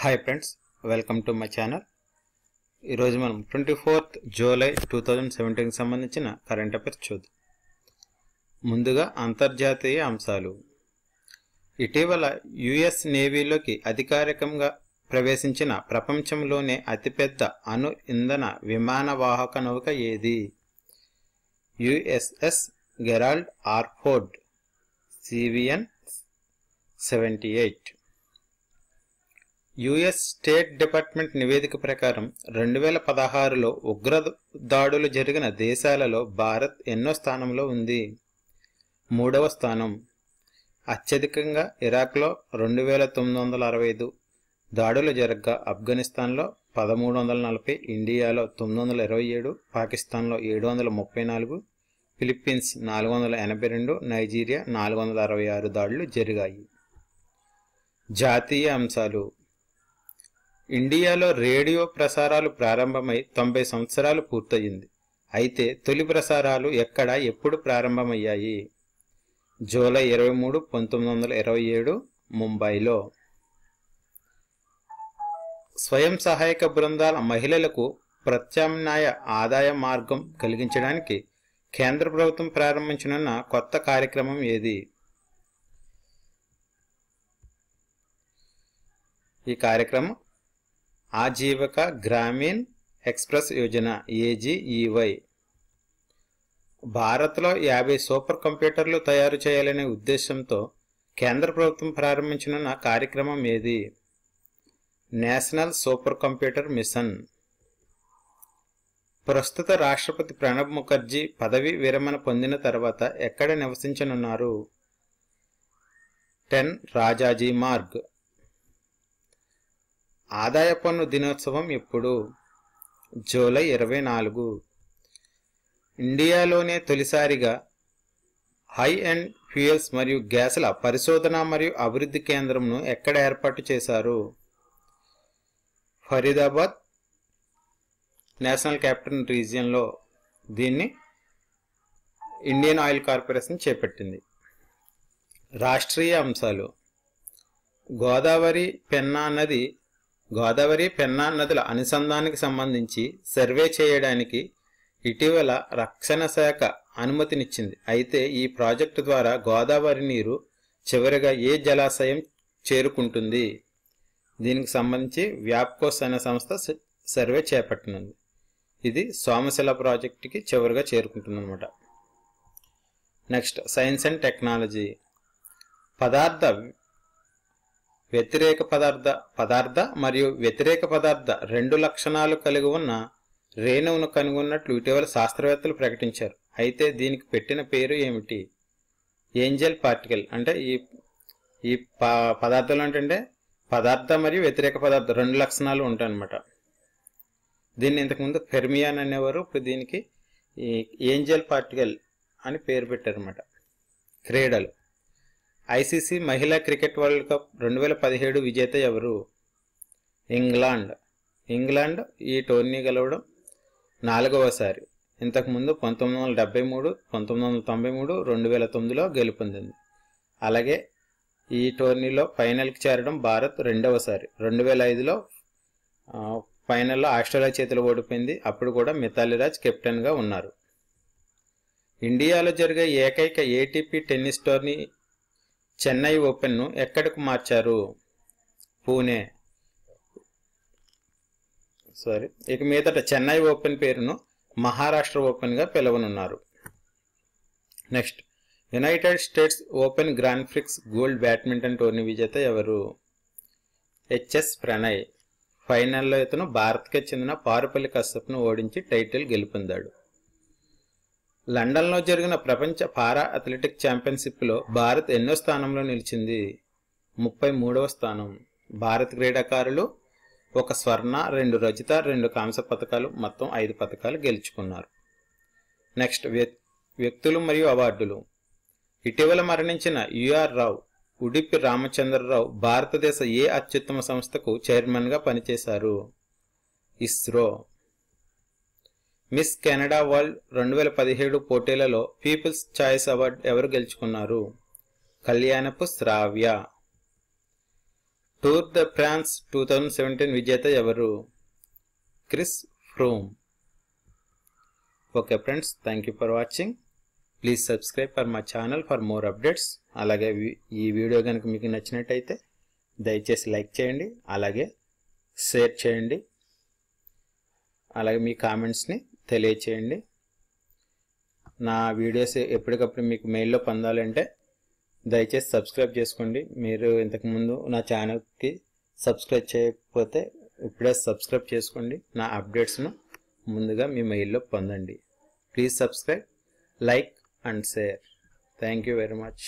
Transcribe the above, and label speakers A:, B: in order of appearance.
A: hi friends welcome to my channel ఈరోజు మనం twenty fourth July two thousand సెవెంటీన్కి సంబంధించిన కరెంట్ అఫేర్స్ చూద్దాం ముందుగా అంతర్జాతీయ అంశాలు ఇటీవల యుఎస్ నేవీలోకి అధికారికంగా ప్రవేశించిన ప్రపంచంలోనే అతిపెద్ద అణు ఇంధన విమాన వాహక నౌక ఏది USS Gerald R Ford CVN seventy eight US state department నివేదిక ప్రకారం రెండు వేల పదహారులో ఉగ్ర దాడులు జరిగిన దేశాలలో భారత్ ఎన్నో స్థానంలో ఉంది మూడవ స్థానం అత్యధికంగా ఇరాక్లో రెండు వేల తొమ్మిది వందల అరవై ఐదు దాడులు జరగగా ఆఫ్ఘనిస్తాన్లో పదమూడు వందల నలభై ఇండియాలో తొమ్మిది వందల ఇరవై ఏడు పాకిస్తాన్లో ఏడు వందల ముప్పై నాలుగు ఫిలిప్పీన్స్ నాలుగు వందల ఎనభై రెండు నైజీరియా నాలుగు వందల అరవై ఆరు దాడులు జరిగాయి జాతీయ అంశాలు ఇండియాలో రేడియో ప్రసారాలు ప్రారంభమై తొంభై సంవత్సరాలు పూర్తయింది అయితే తొలి ప్రసారాలు ఎక్కడ ఎప్పుడు ప్రారంభమయ్యాయి జూలై ఇరవై మూడు పంతొమ్మిది వందల ఇరవై ఏడు ముంబైలో స్వయం సహాయక బృందాల మహిళలకు ప్రత్యామ్నాయ ఆదాయ మార్గం కలిగించడానికి కేంద్ర ప్రభుత్వం ప్రారంభించనున్న కొత్త కార్యక్రమం ఏది ఈ కార్యక్రమం ఆజీవక గ్రామీణ్ ఎక్స్ప్రెస్ యోజన ఏజీఈవై భారత్లో యాభై సూపర్ కంప్యూటర్లు తయారు చేయాలనే ఉద్దేశంతో కేంద్ర ప్రభుత్వం నా కార్యక్రమం ఏది నేషనల్ సూపర్ కంప్యూటర్ మిషన్ ప్రస్తుత రాష్ట్రపతి ప్రణబ్ ముఖర్జీ పదవి విరమణ పొందిన తర్వాత ఎక్కడ నివసించనున్నారు టెన్ రాజాజీ మార్గ్ ఆదాయ పన్ను దినోత్సవం ఎప్పుడు జూలై ఇరవై నాలుగు ఇండియాలోనే తొలిసారిగా హై అండ్ ఫ్యూయల్స్ మరియు గ్యాసుల పరిశోధన మరియు అభివృద్ధి కేంద్రంను ఎక్కడ ఏర్పాటు చేశారు ఫరీదాబాద్ నేషనల్ క్యాపిటల్ రీజియన్లో దీన్ని ఇండియన్ ఆయిల్ కార్పొరేషన్ చేపట్టింది రాష్ట్రీయ అంశాలు గోదావరి పెన్నా నది గోదావరి పెన్నా నదుల అనుసంధానానికి సంబంధించి సర్వే చేయడానికి ఇటీవల రక్షణ శాఖ అనుమతినిచ్చింది అయితే ఈ ప్రాజెక్టు ద్వారా గోదావరి నీరు చివరిగా ఏ జలాశయం చేరుకుంటుంది దీనికి సంబంధించి వ్యాప్కోస్ అనే సంస్థ సర్వే చేపట్టనుంది ఇది సోమశిల ప్రాజెక్టుకి చివరిగా చేరుకుంటుందన్నమాట నెక్స్ట్ సైన్స్ అండ్ టెక్నాలజీ పదార్థ వ్యతిరేక పదార్థ పదార్థ మరియు వ్యతిరేక పదార్థ రెండు లక్షణాలు కలిగి ఉన్న రేణువును కనుగొన్నట్లు ఇటీవల శాస్త్రవేత్తలు ప్రకటించారు అయితే దీనికి పెట్టిన పేరు ఏమిటి ఏంజల్ పార్టికల్ అంటే ఈ ఈ పదార్థాలు ఏంటంటే పదార్థ మరియు వ్యతిరేక పదార్థ రెండు లక్షణాలు ఉంటాయన్నమాట దీన్ని ఇంతకుముందు ఫెర్మియాన్ అనేవారు ఇప్పుడు దీనికి ఏంజల్ పార్టికల్ అని పేరు పెట్టారన్నమాట క్రీడలు ఐసీసీ మహిళా క్రికెట్ వరల్డ్ కప్ రెండు వేల పదిహేడు విజేత ఎవరు ఇంగ్లాండ్ ఇంగ్లాండ్ ఈ టోర్నీ గెలవడం నాలుగవసారి ఇంతకుముందు పంతొమ్మిది వందల డెబ్బై మూడు పంతొమ్మిది వందల తొంభై మూడు రెండు వేల తొమ్మిదిలో గెలుపొందింది అలాగే ఈ టోర్నీలో ఫైనల్కి చేరడం భారత్ రెండవసారి రెండు వేల ఐదులో ఫైనల్లో ఆస్ట్రేలియా చేతిలో ఓడిపోయింది అప్పుడు కూడా మిథాలి రాజ్ కెప్టెన్గా ఉన్నారు ఇండియాలో జరిగే ఏకైక ఏటీపీ టెన్నిస్ టోర్నీ చెన్నై ఓపెన్ను ఎక్కడికి మార్చారు పూణే సారీ ఇక మీదట చెన్నై ఓపెన్ పేరును మహారాష్ట్ర ఓపెన్గా పిలవనున్నారు next united states open grand prix gold badminton tourney విజేత ఎవరు హెచ్ఎస్ ప్రణయ్ ఫైనల్లో ఇతను భారత్కే చెందిన పారుపల్లి కశ్యప్ను ఓడించి టైటిల్ గెలుపొందాడు లండన్లో జరిగిన ప్రపంచ పారా అథ్లెటిక్ ఛాంపియన్షిప్లో భారత్ ఎన్నో స్థానంలో నిలిచింది ముప్పై మూడవ స్థానం భారత్ క్రీడాకారులు ఒక స్వర్ణ రెండు రజిత రెండు కాంస్య పథకాలు మొత్తం ఐదు పథకాలు గెలుచుకున్నారు నెక్స్ట్ వ్యక్తులు మరియు అవార్డులు ఇటీవల మరణించిన యుఆర్ రావు ఉడిపి రామచంద్రరావు భారతదేశ ఏ అత్యుత్తమ సంస్థకు చైర్మన్గా పనిచేశారు ఇస్రో మిస్ కెనడా వరల్డ్ రెండు వేల పదిహేడు పోటీలలో పీపుల్స్ ఛాయిస్ అవార్డు ఎవరు గెలుచుకున్నారు Kalyanapu Shravya tour de France two thousand seventeen విజేత ఎవరు Chris Froome okay friends thank you for watching please subscribe for మా ఛానల్ ఫర్ మోర్ అప్డేట్స్ అలాగే ఈ వీడియో కనుక మీకు నచ్చినట్టయితే దయచేసి లైక్ చేయండి అలాగే షేర్ చేయండి అలాగే మీ కామెంట్స్ని తెలియచేయండి నా వీడియోస్ ఎప్పటికప్పుడు మీకు మెయిల్లో పొందాలంటే దయచేసి సబ్స్క్రైబ్ చేసుకోండి మీరు ఇంతకుముందు నా ఛానల్కి సబ్స్క్రైబ్ చేయకపోతే ఇప్పుడే సబ్స్క్రైబ్ చేసుకోండి నా అప్డేట్స్ను ముందుగా మీ మెయిల్లో పొందండి please subscribe like and share thank you very much